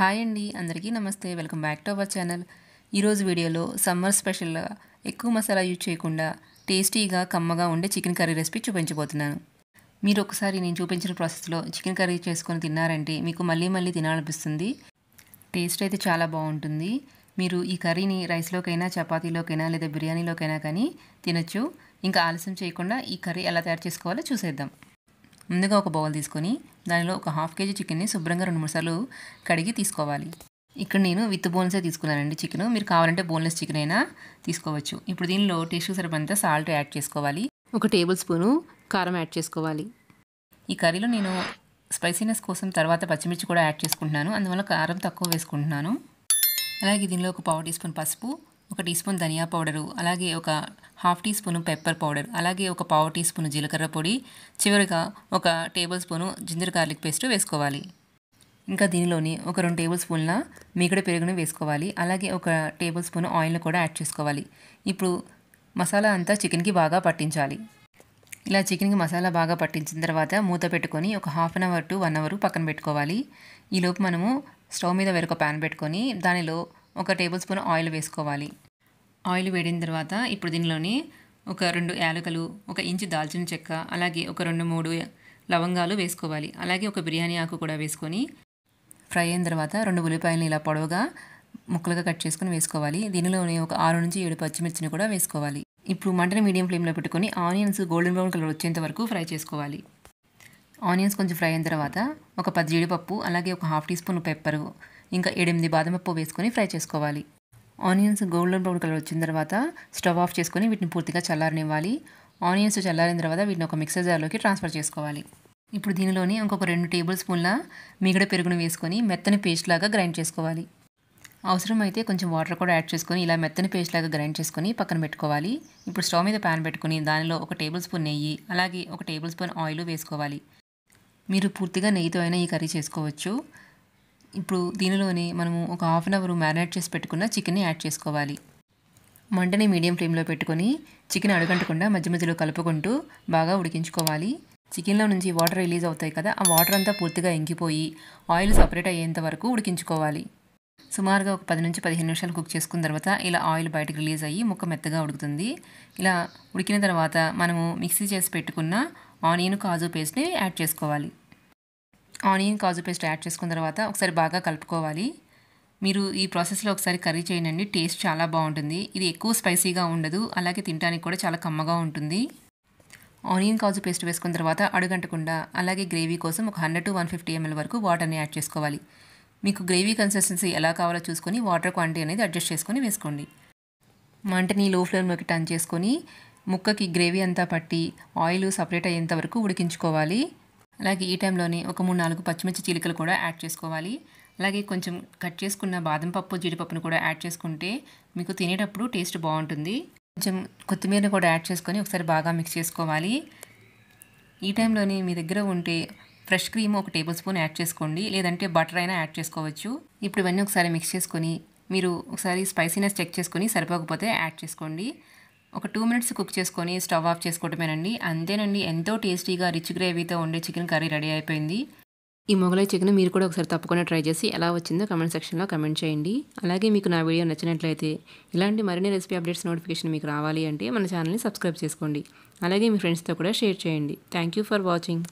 hi అండి అందరికీ నమస్తే welcome back to our channel ఈరోజు వీడియోలో సమ్మర్ స్పెషల్గా ఎక్కువ మసాలా యూజ్ చేయకుండా టేస్టీగా కమ్మగా ఉండే చికెన్ కర్రీ రెసిపీ చూపించబోతున్నాను మీరు ఒకసారి నేను చూపించిన ప్రాసెస్లో చికెన్ కర్రీ చేసుకొని తిన్నారంటే మీకు మళ్ళీ మళ్ళీ తినాలనిపిస్తుంది టేస్ట్ అయితే చాలా బాగుంటుంది మీరు ఈ కర్రీని రైస్లోకైనా చపాతీలోకైనా లేదా బిర్యానీలోకైనా కానీ తినచ్చు ఇంకా ఆలస్యం చేయకుండా ఈ కర్రీ ఎలా తయారు చేసుకోవాలో చూసేద్దాం ముందుగా ఒక బౌల్ తీసుకొని దానిలో ఒక హాఫ్ కేజీ చికెన్ని శుభ్రంగా రెండు మూడు సార్లు కడిగి తీసుకోవాలి ఇక్కడ నేను విత్ బోన్సే తీసుకున్నానండి చికెన్ మీరు కావాలంటే బోన్లెస్ చికెన్ అయినా తీసుకోవచ్చు ఇప్పుడు దీనిలో టేస్ట్ సరిపడంత సాల్ట్ యాడ్ చేసుకోవాలి ఒక టేబుల్ స్పూను కారం యాడ్ చేసుకోవాలి ఈ కర్రీలో నేను స్పైసీనెస్ కోసం తర్వాత పచ్చిమిర్చి కూడా యాడ్ చేసుకుంటున్నాను అందువల్ల కారం తక్కువ వేసుకుంటున్నాను అలాగే దీనిలో ఒక పావు టీ స్పూన్ పసుపు ఒక టీ స్పూన్ ధనియా పౌడరు అలాగే ఒక half teaspoon pepper powder అలాగే ఒక పావు టీ స్పూను జీలకర్ర పొడి చివరిగా ఒక tablespoon ginger garlic paste వేసుకోవాలి ఇంకా దీనిలోని ఒక రెండు టేబుల్ స్పూన్ల మిగడ పెరుగును వేసుకోవాలి అలాగే ఒక టేబుల్ స్పూన్ ఆయిల్ను కూడా యాడ్ చేసుకోవాలి ఇప్పుడు మసాలా అంతా చికెన్కి బాగా పట్టించాలి ఇలా చికెన్కి మసాలా బాగా పట్టించిన తర్వాత మూత పెట్టుకొని ఒక half an hour to one hour పక్కన పెట్టుకోవాలి ఈలోపు మనము స్టవ్ మీద వేరొక ప్యాన్ పెట్టుకొని దానిలో ఒక టేబుల్ స్పూన్ ఆయిల్ వేసుకోవాలి ఆయిల్ వేడిన తర్వాత ఇప్పుడు దీనిలోని ఒక రెండు యాలకలు ఒక ఇంచు దాల్చిన చెక్క అలాగే ఒక రెండు మూడు లవంగాలు వేసుకోవాలి అలాగే ఒక బిర్యానీ ఆకు కూడా వేసుకొని ఫ్రై అయిన తర్వాత రెండు ఉల్లిపాయలను ఇలా పొడవుగా ముక్కలుగా కట్ చేసుకుని వేసుకోవాలి దీనిలోనే ఒక ఆరు నుంచి ఏడు పచ్చిమిర్చిని కూడా వేసుకోవాలి ఇప్పుడు మంటను మీడియం ఫ్లేమ్లో పెట్టుకొని ఆనియన్స్ గోల్డెన్ బ్రౌన్ కలర్ వచ్చేంత వరకు ఫ్రై చేసుకోవాలి ఆనియన్స్ కొంచెం ఫ్రై అయిన తర్వాత ఒక పది జీడిపప్పు అలాగే ఒక హాఫ్ టీ స్పూన్ పెప్పరు ఇంకా ఎనిమిది బాదం పప్పు వేసుకొని ఫ్రై చేసుకోవాలి ఆనియన్స్ గోల్డెన్ బ్రౌన్ కలర్ వచ్చిన తర్వాత స్టవ్ ఆఫ్ చేసుకొని వీటిని పూర్తిగా చల్లారనివ్వాలి ఆనియన్స్ చల్లారిన తర్వాత వీటిని ఒక మిక్సర్ జార్లోకి ట్రాన్స్ఫర్ చేసుకోవాలి ఇప్పుడు దీనిలోని ఇంకొక రెండు టేబుల్ స్పూన్ల మిగడ పెరుగును వేసుకొని మెత్తని పేస్ట్ లాగా గ్రైండ్ చేసుకోవాలి అవసరమైతే కొంచెం వాటర్ కూడా యాడ్ చేసుకొని ఇలా మెత్తని పేస్ట్ లాగా గ్రైండ్ చేసుకొని పక్కన పెట్టుకోవాలి ఇప్పుడు స్టవ్ మీద ప్యాన్ పెట్టుకుని దానిలో ఒక టేబుల్ స్పూన్ నెయ్యి అలాగే ఒక టేబుల్ స్పూన్ ఆయిల్ వేసుకోవాలి మీరు పూర్తిగా నెయ్యితో అయినా ఈ కర్రీ చేసుకోవచ్చు ఇప్పుడు దీనిలోనే మనము ఒక హాఫ్ అన్ అవర్ మ్యారినేట్ చేసి పెట్టుకున్న చికెన్ని యాడ్ చేసుకోవాలి మంటని మీడియం ఫ్లేమ్లో పెట్టుకొని చికెన్ అడగంటకుండా మధ్య మధ్యలో కలుపుకుంటూ బాగా ఉడికించుకోవాలి చికెన్లో నుంచి వాటర్ రిలీజ్ అవుతాయి కదా ఆ వాటర్ అంతా పూర్తిగా ఎంగిపోయి ఆయిల్ సపరేట్ అయ్యేంత వరకు ఉడికించుకోవాలి సుమారుగా ఒక పది నుంచి పదిహేను నిమిషాలు కుక్ చేసుకున్న తర్వాత ఇలా ఆయిల్ బయటకు రిలీజ్ అయ్యి ముక్క మెత్తగా ఉడుకుతుంది ఇలా ఉడికిన తర్వాత మనము మిక్సీ చేసి పెట్టుకున్న ఆనియన్ కాజు పేస్ట్ని యాడ్ చేసుకోవాలి ఆనియన్ కాజు పేస్ట్ యాడ్ చేసుకున్న తర్వాత ఒకసారి బాగా కలుపుకోవాలి మీరు ఈ ప్రాసెస్లో ఒకసారి కర్రీ చేయండి టేస్ట్ చాలా బాగుంటుంది ఇది ఎక్కువ స్పైసీగా ఉండదు అలాగే తినడానికి కూడా చాలా కమ్మగా ఉంటుంది ఆనియన్ కాజు పేస్ట్ వేసుకున్న తర్వాత అడుగంటకుండా అలాగే గ్రేవీ కోసం ఒక hundred to one fifty ML వరకు వాటర్ని యాడ్ చేసుకోవాలి మీకు గ్రేవీ కన్సిస్టెన్సీ ఎలా కావాలో చూసుకొని వాటర్ క్వాంటిటీ అనేది అడ్జస్ట్ చేసుకొని వేసుకోండి మంటని లో ఫ్లేమ్లోకి టర్న్ చేసుకొని ముక్కకి గ్రేవీ అంతా పట్టి ఆయిల్ సపరేట్ అయ్యేంత వరకు ఉడికించుకోవాలి అలాగే ఈ టైంలోనే ఒక మూడు నాలుగు పచ్చిమిర్చి చీలికలు కూడా యాడ్ చేసుకోవాలి అలాగే కొంచెం కట్ చేసుకున్న బాదం పప్పు జీడిపప్పును కూడా యాడ్ చేసుకుంటే మీకు తినేటప్పుడు టేస్ట్ బాగుంటుంది కొంచెం కొత్తిమీర కూడా యాడ్ చేసుకొని ఒకసారి బాగా మిక్స్ చేసుకోవాలి ఈ టైంలోనే మీ దగ్గర ఉంటే ఫ్రెష్ క్రీమ్ ఒక టేబుల్ స్పూన్ యాడ్ చేసుకోండి లేదంటే బటర్ అయినా యాడ్ చేసుకోవచ్చు ఇప్పుడు ఇవన్నీ ఒకసారి మిక్స్ చేసుకొని మీరు ఒకసారి స్పైసీనెస్ చెక్ చేసుకొని సరిపోకపోతే యాడ్ చేసుకోండి ఒక టూ మినిట్స్ కుక్ చేసుకొని స్టవ్ ఆఫ్ చేసుకోవటమేనండి అంతేనండి ఎంతో టేస్టీగా రిచ్ గ్రేవీతో ఉండే చికెన్ కర్రీ రెడీ అయిపోయింది ఈ మొగలై చికెన్ మీరు కూడా ఒకసారి తప్పకుండా ట్రై చేసి ఎలా వచ్చిందో కమెంట్ సెక్షన్లో కమెంట్ చేయండి అలాగే మీకు నా వీడియో నచ్చినట్లయితే ఇలాంటి మరిన్ని రెసిపీ అప్డేట్స్ నోటిఫికేషన్ మీకు రావాలి అంటే మన ఛానల్ని సబ్స్క్రైబ్ చేసుకోండి అలాగే మీ ఫ్రెండ్స్తో కూడా షేర్ చేయండి థ్యాంక్ ఫర్ వాచింగ్